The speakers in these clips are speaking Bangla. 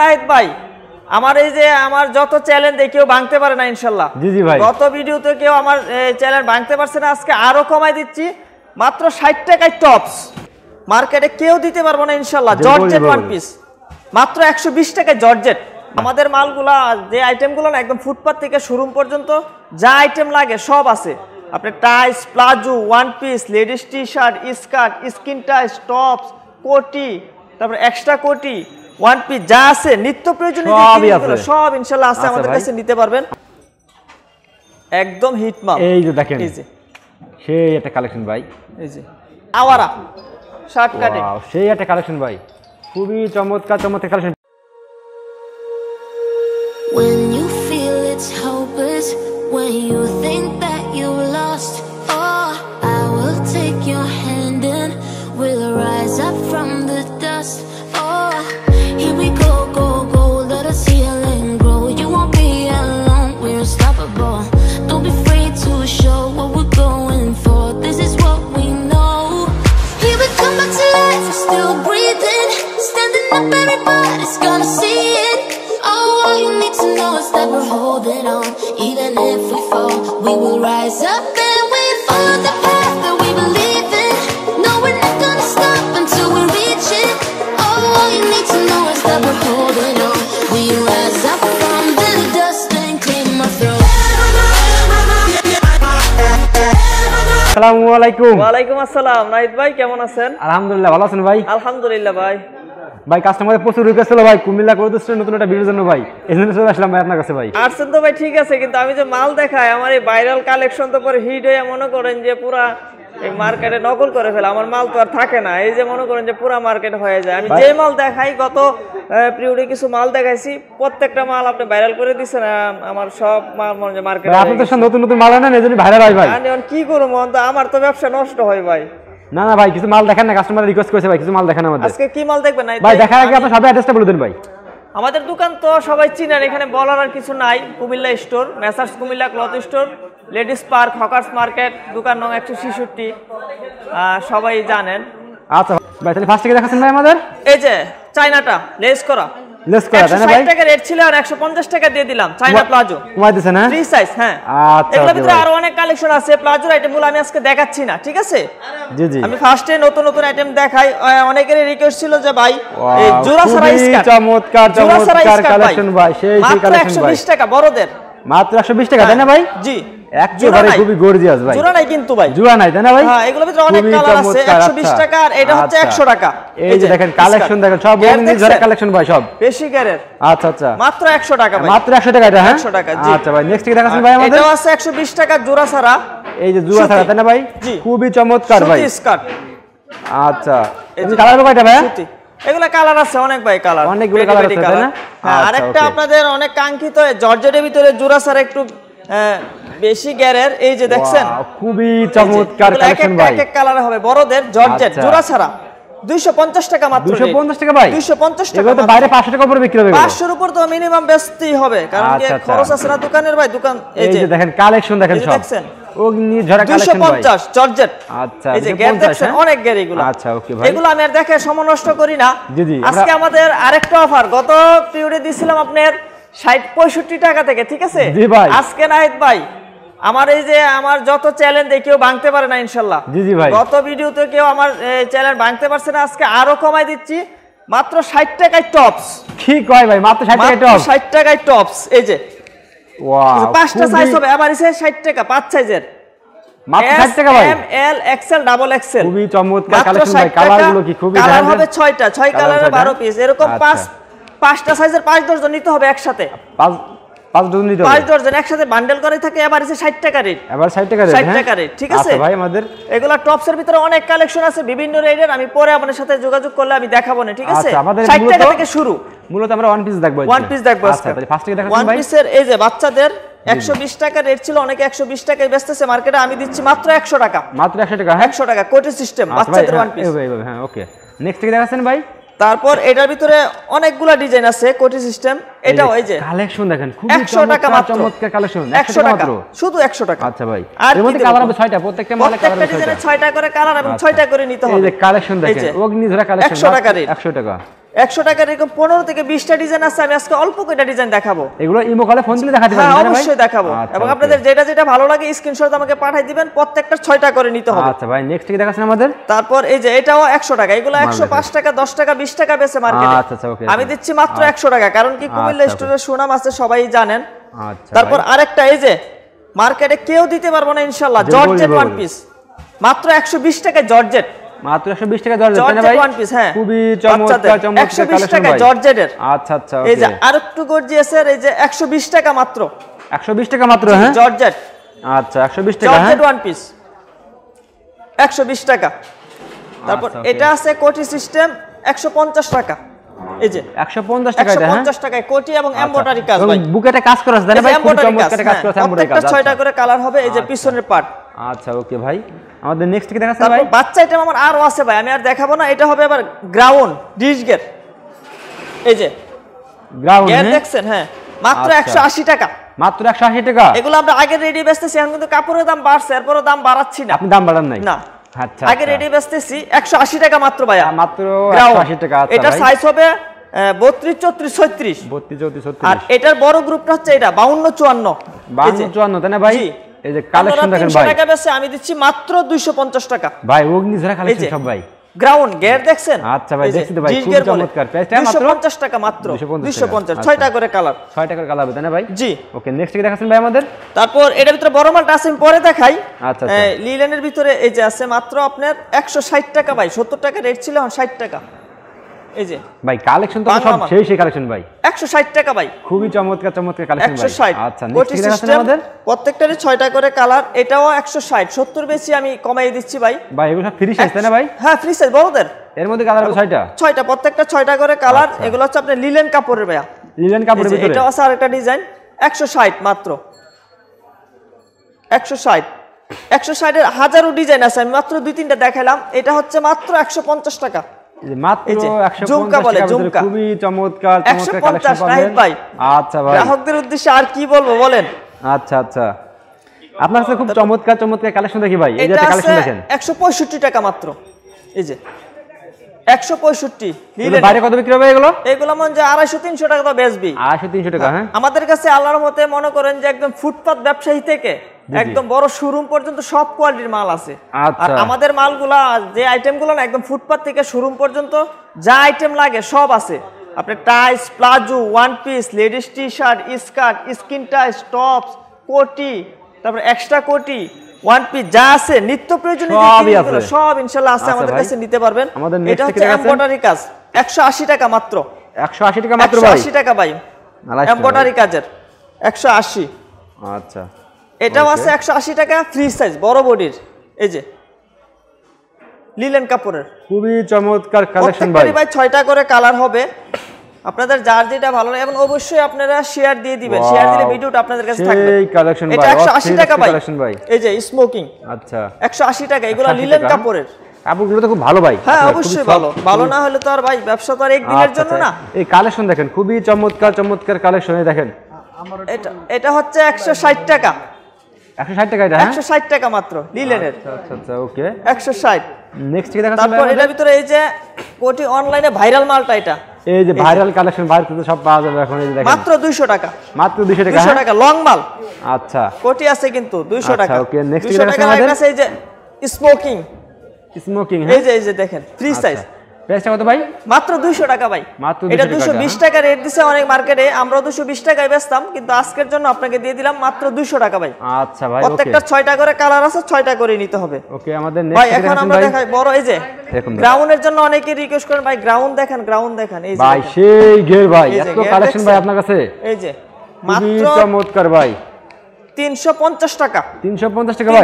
নাহিদ ভাই আমার এই যে আমার যত চ্যালেঞ্জ কেউ ভাঙতে পারে না ইনশাল্লাহ জি জি ভাই গত ভিডিওতে কেউ আমার চ্যালেঞ্জ ভাঙতে পারছে না আজকে আরো কমাই দিচ্ছি মাত্র ষাট টাকায় টপস মার্কেটে কেউ দিতে পারবো না ইনশাল্লাহ জর্জেট ওয়ান পিস মাত্র একশো বিশ টাকায় জর্জেট আমাদের মালগুলা যে আইটেমগুলো না একদম ফুটপাথ থেকে শোরুম পর্যন্ত যা আইটেম লাগে সব আছে আপনি tights palazzo one piece ladies T shirt skirt skin tights tops কোটি তারপরে এক্সট্রা কোটি ওয়ান পিস যা আছে নিত্য প্রয়োজনীয় সব ইনশাল্লাহ আছে আচ্ছা আমাদের কাছে নিতে পারবেন একদম হিট মাল এই যে দেখেন এই যে সেই একটা কালেকশন ভাই এই যে আওয়ারা শর্ট কাটে ওয়াও সেই একটা কালেকশন ভাই খুবই চমৎকার চমৎকার collection When you feel it's hopeless when you আসসালামু আলাইকুম আসসালাম ভাই কেমন আছেন আলহামদুলিল্লাহ ভালো আছেন ভাই আলহামদুলিল্লাহ ভাই ভাই কাস্টমারের প্রচুর রিকোয়েস্ট ছিল ভাই কুমিল্লা করে নতুন একটা ভিডিওর জন্য ভাই এই চলে আসলাম ভাই আপনার কাছে ভাই আসছেন তো ভাই ঠিক আছে কিন্তু আমি যে মাল দেখাই আমার এই ভাইরাল কালেকশন তো পরে হিট হয়ে মনে করেন যে পুরা এই মার্কেটে নকল করে ফেলে আমার মাল তো আর থাকে না এই যে মনে করেন যে পুরা মার্কেট হয়ে যায় আমি যে মাল দেখাই গত পিরিয়ডে কিছু মাল দেখাইছি প্রত্যেকটা মাল আপনি ভাইরাল করে দিচ্ছেন আমার সব মাল মনে হয় মার্কেট আপনি তো নতুন নতুন মাল আনেন এজন্য ভাইরাল হয় ভাই আমি কি করব মন তো আমার তো ব্যবসা নষ্ট হয় ভাই না না ভাই কিছু মাল দেখেন না কাস্টমার রিকোয়েস্ট করেছে ভাই কিছু মাল দেখেন আমাদের আজকে কি মাল দেখবেন ভাই দেখার আগে আপনি সবাই অ্যাড্রেসটা বলে দেন ভাই আমাদের দোকান তো সবাই চিনেন এখানে বলার আর কিছু নাই Comilla store messrs Comilla cloth store ladies park hawkers market দোকান নং একশো ছেষট্টি সবাই জানেন আচ্ছা এই যে চাইনাটা লেস করা হ্যাঁ। আচ্ছা, আরো অনেক কালেকশন আছে প্লাজোর আইটেমগুলো আমি আজকে দেখাচ্ছি না ঠিক আছে আমি ফার্স্টে নতুন নতুন আইটেম দেখাই অনেকেরই রিকোয়েস্ট ছিল যে ভাই টাকা বড়দের মাত্র 120 টাকা তাই না ভাই জি খুবই হ্যাঁ, আচ্ছা। টাকা আচ্ছা। আচ্ছা, মাত্র টাকা মাত্র টাকা টাকা ভাই টাকা জোড়া এই যে জোড়া খুবই চমৎকার আচ্ছা এই কালার ভাই এগুলো কালার আছে অনেক ভাই কালার অনেকগুলো কালার আছে তাই না আচ্ছা, আরেকটা আপনাদের অনেক কাঙ্ক্ষিত জর্জেটের ভিতরে জোড়া স্যার একটু বেশি গ্যারের এই যে দেখছেন খুবই চমৎকার কালেকশন ভাই এক এক কালার হবে বড়দের জর্জেট আচ্ছা। জোড়া ছাড়া 250 টাকা মাত্র 250 টাকা ভাই 250 টাকা টাকা বিক্রি হবে 500 উপর তো মিনিমাম বেচতেই হবে কারণ কি আচ্ছা, খরচ আছে না দোকানের ভাই দোকান এই যে আচ্ছা, হ্যাঁ? আচ্ছা, আমার এই যে আমার যত চ্যালেঞ্জ কেউ ভাঙতে পারে না ইনশাল্লাহ গত ভিডিওতে কেউ আমার চ্যালেঞ্জ ভাঙতে পারছে না আজকে আরো কমাই দিচ্ছি মাত্র ষাট টাকায় টপস কি কয় ভাই মাত্র ষাট টাকায় টপস এই যে ওয়াও পাঁচটা সাইজ হবে এভারেজে 60 টাকা পাঁচ সাইজের মাত্র 60 এল ডাবল এক্সেল খুবই চমৎকার কালার গুলো হবে 6টা 6 কালারে 12 পিস এরকম আচ্ছা। পাঁচ পাঁচটা সাইজের পাঁচ দশজন নিতে হবে একসাথে পাঁচ একসাথে বান্ডেল করে থাকে এবার ষাট টাকা রেট হ্যাঁ? টাকা রেট ঠিক আচ্ছা আছে ভাই আমাদের এগুলা টপসের ভিতরে অনেক কালেকশন আছে বিভিন্ন আমি পরে আপনার সাথে যোগাযোগ করলে আমি দেখাবো আচ্ছা, থেকে শুরু মূলত আমরা ওয়ান পিস পিস দেখবো আচ্ছা, এই যে বাচ্চাদের একশো বিশ টাকা রেট ছিল অনেকে একশো বিশ টাকায় মার্কেটে আমি দিচ্ছি মাত্র একশো টাকা মাত্র একশো টাকা হ্যাঁ? একশো টাকা কোটি সিস্টেম ওকে নেক্সট থেকে দেখাচ্ছেন ভাই তারপর এটার ভিতরে অনেকগুলা ডিজাইন আছে কোটি সিস্টেম এটা ওই যে কালেকশন দেখেন খুব একশো টাকা মাত্র চমৎকার কালেকশন একশো টাকা শুধু একশো টাকা আচ্ছা ভাই আর এর মধ্যে কালার হবে ছয়টা প্রত্যেকটা মালে কালার হবে করে কালার আচ্ছা। এবং ছয়টা করে নিতে হবে এই যে কালেকশন দেখেন অগ্নিধরা কালেকশন একশো টাকা একশো টাকা একশো টাকার এরকম পনেরো থেকে বিশটা ডিজাইন আছে আমি আজকে অল্প কয়টা ডিজাইন দেখাবো এগুলো ইমো কলে ফোন দিলে দেখাতে পারবেন হ্যাঁ, অবশ্যই দেখাবো আচ্ছা, এবং আপনাদের যেটা যেটা ভালো লাগে স্ক্রিনশট আমাকে পাঠিয়ে দিবেন প্রত্যেকটা ছয়টা করে নিতে হবে আচ্ছা ভাই নেক্সট কি দেখাচ্ছেন আমাদের তারপর এই যে এটাও একশো টাকা এগুলো একশো পাঁচ টাকা দশ টাকা বিশ টাকা বেছে মার্কেটে আচ্ছা, আচ্ছা, আমি দিচ্ছি মাত্র একশো টাকা কারণ কি কুমিল্লা স্টোরের সুনাম আছে সবাই জানেন তারপর আরেকটা এই যে মার্কেটে কেউ দিতে পারবো না ইনশাল্লাহ জর্জেট ওয়ান পিস মাত্র একশো বিশ টাকা জর্জেট মাত্র 120 টাকা জর্জেট তাই না ভাই ওয়ান পিস হ্যাঁ খুবই চমৎকার চমৎকার 120 টাকা জর্জেটের আচ্ছা আচ্ছা এই যে আরেকটু গর্জিয়াস এর এই যে 120 টাকা মাত্র 120 টাকা মাত্র হ্যাঁ জর্জেট আচ্ছা 120 টাকা হ্যাঁ? জর্জেট ওয়ান পিস 120 টাকা তারপর আচ্ছা, এটা আছে কোটি সিস্টেম 150 টাকা এই যে 150 টাকা এটা 150 হ্যাঁ? টাকায় কোটি এবং এমব্রয়ডারি আচ্ছা। কাজ ভাই বুকেটা কাজ করা আছে ভাই কাজ কাজ 6টা হ্যাঁ। আচ্ছা। করে কালার হবে এই যে পিছনের পার্ট আচ্ছা ওকে ভাই আমাদের নেক্সট কি দেখাচ্ছেন ভাই বাচ্চা আইটেম আমার আরো আছে ভাই আমি আর দেখাবো না এটা হবে আবার গ্রাউন্ড ডিশ গেট এই যে গ্রাউন্ড দেখছেন হ্যাঁ মাত্র 180 আচ্ছা। টাকা মাত্র 180 টাকা এগুলো আমরা আগে রেডি বেচতেছি এখন কিন্তু কাপড়ের দাম বাড়ছে এরপরও দাম বাড়াচ্ছি না আপনি দাম বাড়ান নাই না আচ্ছা আগে রেডি আচ্ছা। বেচতেছি 180 টাকা মাত্র আচ্ছা, ভাই মাত্র 180 টাকা এটা সাইজ হবে আর এটার বড় গ্রুপটা হচ্ছে এটা বাউন্ন চুয়ান্ন বাউন্ন চুয়ান্ন তাই না ভাই এই যে কালেকশন দেখেন ভাই টাকা আমি দিচ্ছি মাত্র 250 টাকা ভাই অগ্নিঝরা কালেকশন সব ভাই গ্রাউন্ড গিয়ার দেখছেন আচ্ছা ভাই দেখছি তো ভাই খুব চমৎকার প্রাইসটা মাত্র 250 টাকা মাত্র 250 6টা আচ্ছা। করে কালার 6টা করে কালার হবে না ভাই জি ওকে নেক্সট কি দেখাছেন ভাই আমাদের তারপর এটার ভিতরে বড় মালটা আছে আমি পরে দেখাই আচ্ছা লিলেনের আচ্ছা। ভিতরে এই যে আছে মাত্র আপনার 160 টাকা ভাই 70 টাকা রেট ছিল এখন 60 টাকা এই যে ভাই কালেকশন তো সব সেই সেই কালেকশন ভাই 160 টাকা ভাই খুবই চমৎকার চমৎকার কালেকশন ভাই 160 আচ্ছা নেক্সট কি আমাদের প্রত্যেকটারই 6টা করে কালার এটাও 160 70 বেশি আমি কমাই দিচ্ছি ভাই ভাই এগুলো ফ্রি সাইজ তাই না ভাই হ্যাঁ ফ্রি সাইজ বড়দের এর মধ্যে কালার হবে 6টা 6টা প্রত্যেকটা 6টা করে কালার আচ্ছা। এগুলো হচ্ছে আপনি লিলেন কাপড়ের ভাইয়া লিলেন কাপড়ের ভিতরে এটা আছে আরেকটা ডিজাইন 160 মাত্র 160 একশো ষাটের হাজারো ডিজাইন আছে আমি মাত্র দুই তিনটা দেখাইলাম এটা হচ্ছে মাত্র একশো টাকা খুবই চমৎকার আচ্ছা ভাই গ্রাহকদের উদ্দেশ্যে আর কি বলবো বলেন আচ্ছা আচ্ছা আপনার কাছে খুব চমৎকার চমৎকার কালেকশন দেখি ভাই এই যে কালেকশন দেখেন টাকা মাত্র এই যে একশো হ্যাঁ। হ্যাঁ। আর আচ্ছা। আমাদের মালগুলা যে আইটেমগুলো না একদম ফুটপাত থেকে শোরুম পর্যন্ত যা আইটেম লাগে সব আছে আপনার tights palazzo one piece ladies T skirt skin tights tops কোটি তারপর এক্সট্রা কোটি ওয়ান পিস যা আছে নিত্য প্রয়োজনীয় সব ইনশাআল্লাহ আছে আচ্ছা আমাদের কাছে নিতে পারবেন এটা হচ্ছে এমব্রয়ডারি কাজ 180 টাকা মাত্র 180 টাকা মাত্র ভাই 180 টাকা ভাই এমব্রয়ডারি কাজের 180 আচ্ছা এটাও আছে 180 টাকা ফ্রি সাইজ বড় বডির এই যে লিলেন কাপড়ের খুবই চমৎকার কালেকশন ভাই ভাই 6টা করে কালার হবে আপনাদের যার যেটা ভালো লাগে এবং অবশ্যই আপনারা শেয়ার দিয়ে দিবেন শেয়ার দিলে ভিডিওটা আপনাদের কাছে থাকবে এই কালেকশন ভাই এটা 180 টাকা ভাই কালেকশন ভাই এই যে স্মোকিং আচ্ছা 180 টাকা এগুলো লিলেন কাপড়ের কাপড়গুলো তো খুব ভালো ভাই হ্যাঁ অবশ্যই ভালো ভালো না হলে তো আর ভাই ব্যবসা তো আর একদিনের আচ্ছা, জন্য আচ্ছা। না এই কালেকশন দেখেন খুবই চমৎকার চমৎকার কালেকশন এই দেখেন এটা এটা হচ্ছে 160 টাকা 160 টাকা এটা 160 হ্যাঁ? টাকা মাত্র লিলেনের আচ্ছা আচ্ছা, আচ্ছা ওকে 160 নেক্সট কি দেখাচ্ছেন তারপর এটা ভিতরে এই যে কোটি অনলাইনে ভাইরাল মালটা এটা এই যে ভাইরাল কালেকশন ভাইরাল সব পাওয়া যাবে এখন এই দেখেন মাত্র 200 টাকা মাত্র 200 টাকা 200 হ্যাঁ? টাকা লং মাল আচ্ছা কোটি আছে কিন্তু 200 আচ্ছা, টাকা ওকে নেক্সট টাকা আমাদের এই যে স্মোকিং হ্যাঁ? স্মোকিং এই যে এই যে দেখেন ফ্রি আচ্ছা। সাইজ প্রাইসটা কত ভাই মাত্র 200 টাকা ভাই মাত্র 220 টাকা রেট দিছে অনেক মার্কেটে আমরা 220 টাকায় বেচতাম কিন্তু আজকের জন্য আপনাকে দিয়ে দিলাম মাত্র 200 টাকা ভাই আচ্ছা ভাই প্রত্যেকটা 6টা করে কালার আছে 6টা করে নিতে হবে ওকে আমাদের নেক্সট ভাই এখন আমরা দেখাই বড় এই যে গ্রাউন্ডের জন্য অনেকে রিকোয়েস্ট করেন ভাই গ্রাউন্ড দেখেন গ্রাউন্ড দেখেন এই যে ভাই সেই ঘের ভাই এত কালেকশন ভাই আপনার কাছে এই যে মাত্র চমৎকার ভাই টাকা আচ্ছা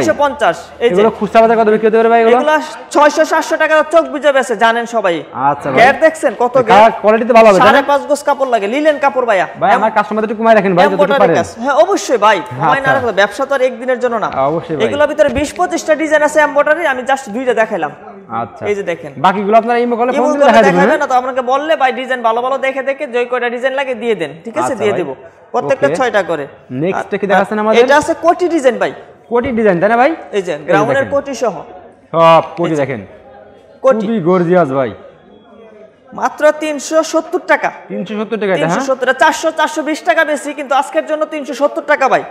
দেখছেন কত কাপড় লাগে কাপড় ভাইয়া ভাই আমার কাস্টমারদের হ্যাঁ অবশ্যই আচ্ছা। ব্যবসা তো আর একদিনের জন্য না এগুলোর ভিতরে বিশ পঁচিশটা ডিজাইন আছে আমি জাস্ট দুইটা দেখাইলাম আচ্ছা এই যে দেখেন বাকিগুলো আপনারা ইমো কলে ফোন দিলে দেখা যাবে হ্যাঁ? না তো আপনাকে বললে ভাই ডিজাইন ভালো ভালো দেখে দেখে যে কয়টা ডিজাইন লাগে দিয়ে দেন ঠিক আছে আচ্ছা দিয়ে দেব প্রত্যেকটা 6টা করে নেক্সট কি দেখাছেন আমাদের এটা আছে কোটি ডিজাইন ভাই কোটি ডিজাইন তাই না ভাই এই যে গ্রাউন্ডের কোটি সহ সব কোটি দেখেন কোটি গর্জিয়াস ভাই মাত্র তিনশো সত্তর টাকা তিনশো সত্তর টাকা হ্যাঁ? তিনশো সত্তর চারশো চারশো বিশ টাকা বেশি কিন্তু আজকের জন্য তিনশো সত্তর টাকা ভাই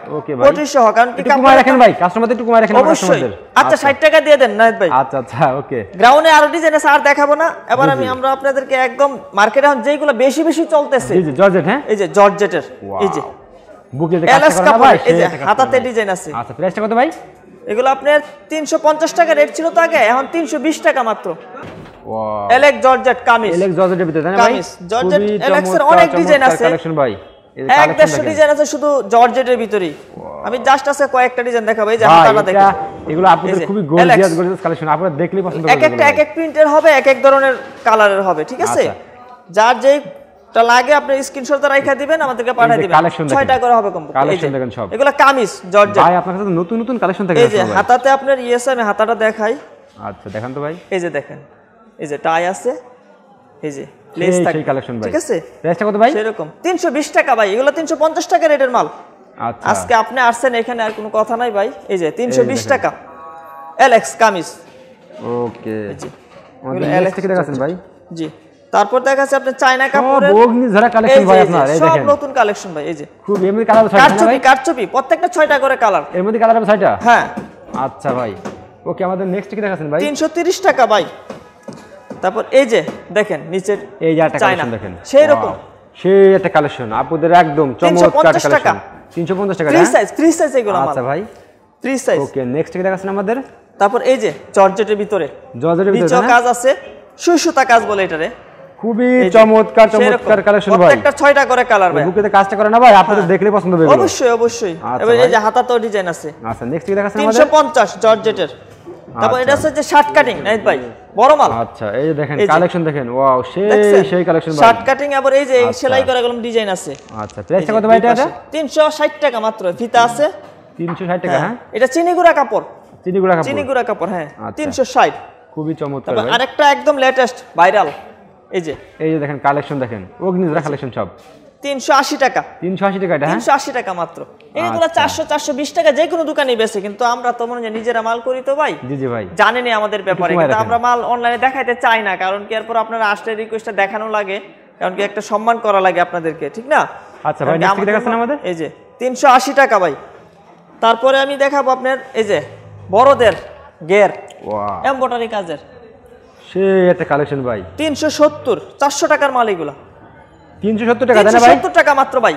কারণ ভাই কাস্টমারদের রাখেন অবশ্যই আচ্ছা ষাট টাকা দিয়ে দেন ভাই আচ্ছা আচ্ছা ওকে গ্রাউন্ডে আরো ডিজাইন আছে আর দেখাবো না এবার আমি আমরা আপনাদেরকে একদম মার্কেটে এখন যেগুলো বেশি বেশি চলতেছে এই যে জর্জেট হ্যাঁ এই যে জর্জেটের এই যে বুকে যে ভাই এই যে হাতাতে ডিজাইন আছে আচ্ছা প্রাইসটা কত ভাই এগুলো আপনার তিনশো পঞ্চাশ টাকা রেট ছিল তো আগে এখন তিনশো বিশ টাকা মাত্র এলেক জর্জেট কামিজ এলেক জর্জেটের ভিতরে তাই না ভাই জর্জেট এলেক্সের অনেক ডিজাইন আছে কালেকশন ভাই এক ডিজাইন আছে শুধু জর্জেটের ভিতরেই আমি জাস্ট আছে কয়েকটা ডিজাইন দেখাবো এই যে দেখেন এগুলো আপনাদের খুবই গর্জিয়াস গর্জিয়াস কালেকশন আপনারা পছন্দ করবেন এক একটা এক এক প্রিন্টের হবে এক এক ধরনের কালারের হবে ঠিক আছে আচ্ছা। যার যেই তা লাগে আপনি স্ক্রিনশটটা রাইখা দিবেন আমাদেরকে পাঠিয়ে দিবেন ছয়টা করে হবে কম কালেকশন দেখেন সব এগুলো কামিজ জর্জেট ভাই আপনার কাছে নতুন নতুন কালেকশন থাকে এই যে হাতাতে আপনার ইয়েস আমি হাতাটা দেখাই আচ্ছা দেখেন তো ভাই এই যে দেখেন এই যে টাই আছে এই যে লেস থাকে কালেকশন ভাই ঠিক আছে রেস্টটা কত ভাই এরকম 320 টাকা ভাই এগুলো 350 টাকা রেটের মাল আচ্ছা আজকে আপনি আসছেন এখানে আর কোনো কথা নাই ভাই এই যে 320 টাকা এলেক্স কামিজ ওকে জি এলেক্স থেকে দেখাছেন ভাই জি তারপর দেখা আপনি চায়না কাপড়ের বগনি ঝরা কালেকশন ভাই আপনার এই দেখেন সব নতুন কালেকশন ভাই এই যে খুব এমনি কালার ছয়টা ভাই কাটছবি কাটছবি প্রত্যেকটা ছয়টা করে কালার এর মধ্যে কালার আছে ছয়টা হ্যাঁ আচ্ছা ভাই ওকে আমাদের নেক্সট কি দেখাছেন ভাই 330 টাকা ভাই তারপর এই যে দেখেন নিচের এই যে চায়না দেখেন সেই রকম সেই একটা কালেকশন আপনাদের একদম চমৎকার কালেকশন 350 টাকা ফ্রি সাইজ ফ্রি সাইজ এগুলো আচ্ছা ভাই ফ্রি সাইজ ওকে নেক্সট কি দেখাছেন আমাদের তারপর এই যে জর্জেটের ভিতরে জর্জেটের ভিতরে কিছু হ্যাঁ? কাজ আছে সুসুতা কাজ বলে এটারে খুবই চমৎকার চমৎকার কালেকশন ভাই প্রত্যেকটা ছয়টা করে কালার ভাই বুকেতে কাজটা করে না ভাই হ্যাঁ। আপনাদের দেখলে পছন্দ হবে অবশ্যই অবশ্যই আচ্ছা এবারে এই যে হাতাতো ডিজাইন আছে আচ্ছা নেক্সট কি দেখাছেন আমাদের 350 জর্জেটের তারপর এটা আচ্ছা। হচ্ছে যে শার্ট কাটিং রাইট ভাই বড় মাল আচ্ছা এই যে দেখেন কালেকশন দেখেন ওয়াও সেই সেই কালেকশন শার্ট কাটিং আবার এই যে আচ্ছা। সেলাই করা গেলাম ডিজাইন আছে আচ্ছা প্রাইস কত ভাই এটা 360 টাকা মাত্র ফিতা আছে 360 টাকা হ্যাঁ।, হ্যাঁ এটা চিনিগুড়া কাপড় চিনিগুড়া কাপড় চিনিগুড়া কাপড় হ্যাঁ 360 আচ্ছা। খুবই চমৎকার আরেকটা একদম লেটেস্ট ভাইরাল এই যে এই যে দেখেন কালেকশন দেখেন অগ্নিজরা কালেকশন সব তিনশো আশি টাকা তিনশো আশি টাকা হ্যাঁ? আচ্ছা। দোকানে কিন্তু আমরা নিজেরা মাল করি একটা সম্মান করা লাগে আপনাদেরকে ঠিক না আচ্ছা আমাদের এই যে টাকা ভাই তারপরে আমি দেখাবো আপনার এই যে বড়দের গের এম্বটারি কাজের সে সত্তর কালেকশন ভাই টাকার মাল এগুলা তিনশো সত্তর টাকা সত্তর টাকা মাত্র ভাই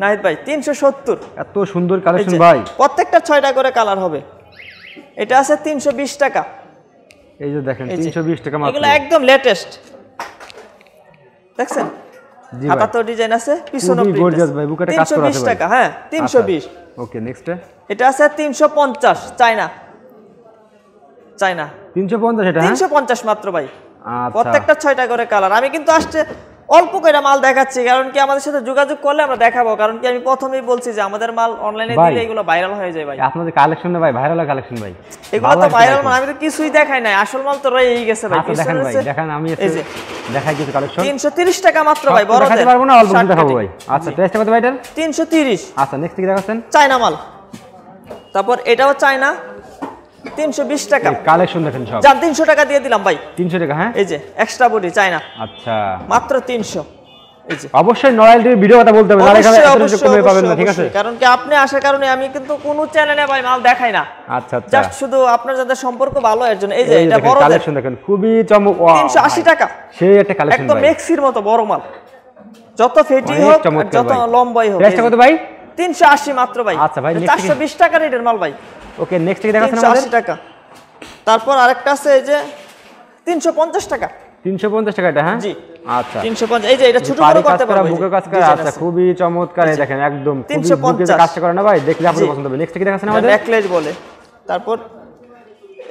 নাহিদ ভাই তিনশো এত সুন্দর কালেকশন ভাই প্রত্যেকটা ছয়টা করে কালার হবে এটা আছে তিনশো বিশ টাকা এই যে দেখেন তিনশো বিশ টাকা এগুলো একদম লেটেস্ট দেখছেন হাতাতেও ডিজাইন আছে পিছনেও গর্জিয়াস ভাই বুকেটা কাজ করা আছে 320 টাকা হ্যাঁ 320 ওকে নেক্সট এটা আছে 350 চায়না চায়না 350 এটা 350 হ্যাঁ? মাত্র ভাই আচ্ছা। প্রত্যেকটা 6টা করে কালার আমি কিন্তু আসছে অল্প কয়টা মাল দেখাচ্ছি কারণ কি আমাদের সাথে যোগাযোগ করলে আমরা দেখাবো কারণ কি আমি প্রথমেই বলছি যে আমাদের মাল অনলাইনে দিলে এগুলো ভাইরাল হয়ে যায় ভাই আপনাদের কালেকশন ভাই ভাইরাল কালেকশন ভাই এগুলো তো ভাইরাল মাল আমি তো কিছুই দেখাই নাই আসল মাল তো রয়েই গেছে ভাই আচ্ছা, দেখেন ভাই দেখেন আমি এসে দেখাই কিছু কালেকশন 330 টাকা মাত্র ভাই বড় দেখাতে পারবো না অল্প দেখাবো ভাই আচ্ছা প্রাইস কত ভাই এটার 330 আচ্ছা নেক্সট কি দেখাচ্ছেন চায়না মাল তারপর এটাও চায়না 320 টাকা কালেকশন দেখেন সব জান 300 টাকা দিয়ে দিলাম ভাই 300 টাকা হ্যাঁ এই যে এক্সট্রা বডি চাই না আচ্ছা মাত্র 300 এই যে অবশ্যই নরাইল ভিডিও কথা বলতে হবে তাহলে এখানে কমে পাবেন না ঠিক আছে কারণ কি আপনি আসার কারণে আমি কিন্তু কোন চ্যানেলে ভাই মাল দেখাই না আচ্ছা আচ্ছা জাস্ট শুধু আপনার যাদের সম্পর্ক ভালো এর জন্য এই যে এটা বড় কালেকশন দেখেন খুবই চমক 380 টাকা সেই একটা কালেকশন একদম মেক্সির মতো বড় মাল যত ফেটি হোক যত লম্বাই হোক প্রাইসটা কত ভাই 380 মাত্র ভাই আচ্ছা ভাই 420 মানে টাকা রেটের মাল ভাই ওকে নেক্সট কি দেখাচ্ছেন আমাদের টাকা তারপর আরেকটা আছে এই যে 350 টাকা 350 টাকা এটা হ্যাঁ জি আচ্ছা 350 এই যে এটা ছোট বড় করতে পারবো বুকে কাজ করা আচ্ছা খুবই চমৎকার এই দেখেন একদম খুবই বুকে কাজ করে না ভাই দেখলে আপনি পছন্দ হবে নেক্সট কি দেখাচ্ছেন আমাদের নেকলেস বলে তারপর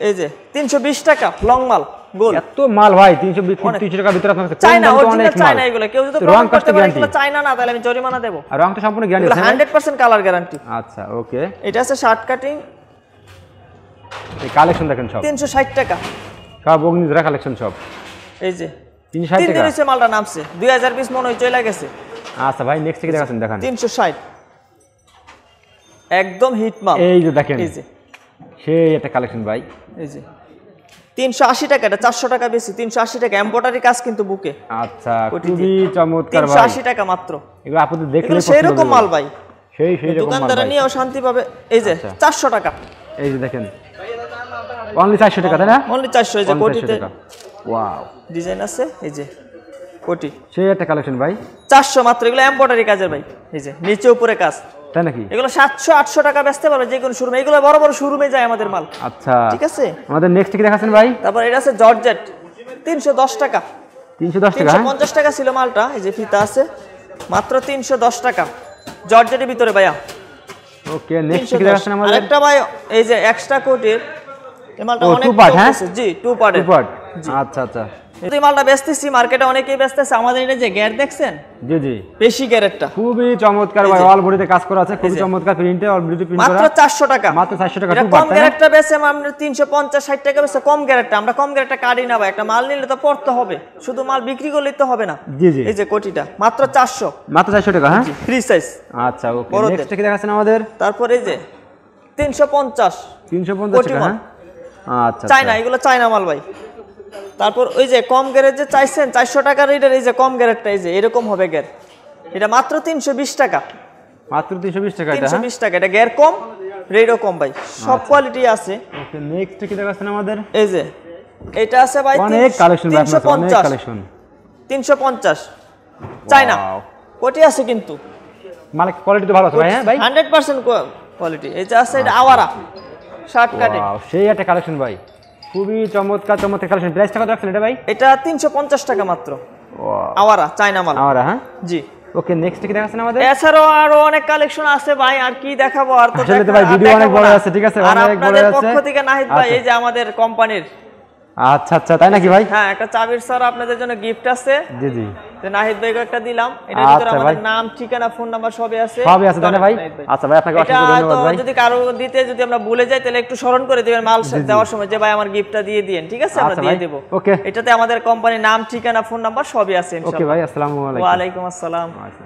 এই যে 320 টাকা লং মাল গোল এত মাল ভাই 320 300 টাকার ভিতরে আপনার কাছে চাই ও অরিজিনাল চাই না এগুলো কেউ যদি রং করতে পারে এগুলো চাই না তাহলে আমি জরিমানা দেব আর রংটা সম্পূর্ণ গ্যারান্টি 100% কালার গ্যারান্টি আচ্ছা ওকে এটা আছে শর্ট কাটিং এই কালেকশন দেখেন সব 360 টাকা সব অগ্নিজরা কালেকশন সব এই যে 360 টাকা তিন মালটা নামছে 2020 মনে হয় চলে গেছে আচ্ছা ভাই নেক্সট কি দেখাচ্ছেন দেখান 360 একদম হিট মাল এই যে দেখেন এই যে সেই একটা কালেকশন ভাই এই যে 380 টাকা এটা 400 টাকা বেশি 380 টাকা এমব্রয়ডারি কাজ কিন্তু বুকে আচ্ছা খুবই চমৎকার ভাই 380 টাকা মাত্র এগুলো আপনি দেখলে সেই রকম মাল ভাই সেই সেই রকম মাল দোকানদাররা নিয়েও শান্তি পাবে এই যে 400 আচ্ছা। টাকা এই যে দেখেন অনলি 400 টাকা তাই না অনলি 400 এই যে কোটিতে ওয়াও ডিজাইন আছে এই যে কোটি সেই একটা কালেকশন ভাই 400 মাত্র এগুলো এমব্রয়ডারি কাজের ভাই এই যে নিচে উপরে কাজ তাই নাকি এগুলো 700 800 টাকা বেচতে পারবে যে কোন শোরুমে এগুলো বড় বড় শোরুমে যায় আমাদের মাল আচ্ছা ঠিক আছে আমাদের নেক্সট কি দেখাছেন ভাই তারপর এটা আছে জর্জেট 310 টাকা 310 টাকা 350 হ্যাঁ? টাকা ছিল মালটা এই যে ফিতা আছে মাত্র 310 টাকা জর্জেটের ভিতরে ভাইয়া ওকে নেক্সট কি দেখাছেন আমাদের আরেকটা ভাই এই যে এক্সট্রা কোটির কম গিয়ারটা হ্যাঁ? আচ্ছা, আচ্ছা। বেচে আমরা 350 কম গিয়ারটা আমরা একটা মাল নিলে তো পড়তে হবে শুধু মাল বিক্রি করলে তো হবে না এই যে কোটিটা মাত্র চারশো মাত্র 400 টাকা হ্যাঁ? আচ্ছা আমাদের তারপরে এই যে তিনশো পঞ্চাশ টাকা আচ্ছা, আচ্ছা। চায়না এগুলো চায়না মাল ভাই তারপর ওই যে কম গ্যারেজ যে চাইছেন চারশো টাকার এটার এই যে কম গ্যারেজটা এই যে এরকম হবে গ্যার এটা মাত্র তিনশো বিশ টাকা মাত্র তিনশো বিশ টাকা হ্যাঁ? তিনশো বিশ টাকা এটা গ্যার কম কম ভাই সব কোয়ালিটি আচ্ছা। আছে আমাদের এই যে এটা আছে ভাই তিনশো পঞ্চাশ তিনশো পঞ্চাশ চায়না কোটি আছে কিন্তু মানে কোয়ালিটি ভালো আছে ভাই হ্যাঁ ভাই হান্ড্রেড পার্সেন্ট কোয়ালিটি এটা আছে এটা আওয়ারা শর্টকাটে সেই একটা কালেকশন ভাই খুবই চমৎকার চমৎকার কালেকশন প্রাইস টাকা রাখছেন এটা ভাই এটা তিনশো পঞ্চাশ টাকা মাত্র আওয়ারা চায়না মাল আওয়ারা হ্যাঁ জি ওকে নেক্সট কি দেখাচ্ছেন আমাদের এছাড়াও আরো অনেক কালেকশন আছে ভাই আর কি দেখাবো আর তো আসলে ভাই ভিডিও অনেক বড় আছে ঠিক আছে অনেক বড় আছে পক্ষ থেকে নাহিদ ভাই আচ্ছা। এই যে আমাদের কোম্পানির আচ্ছা আচ্ছা তাই নাকি ভাই হ্যাঁ একটা চাবির স্যার আপনাদের জন্য গিফট আছে জি জি আচ্ছা আমাদের আচ্ছা কারো দিতে যদি আমরা যাই তাহলে একটু স্মরণ করে মাল সময় যে ভাই আমার দিয়ে ঠিক আছে আমরা আচ্ছা এটাতে আমাদের কোম্পানির নাম ঠিকানা ফোন নাম্বার সবই আছে ভাই আসসালাম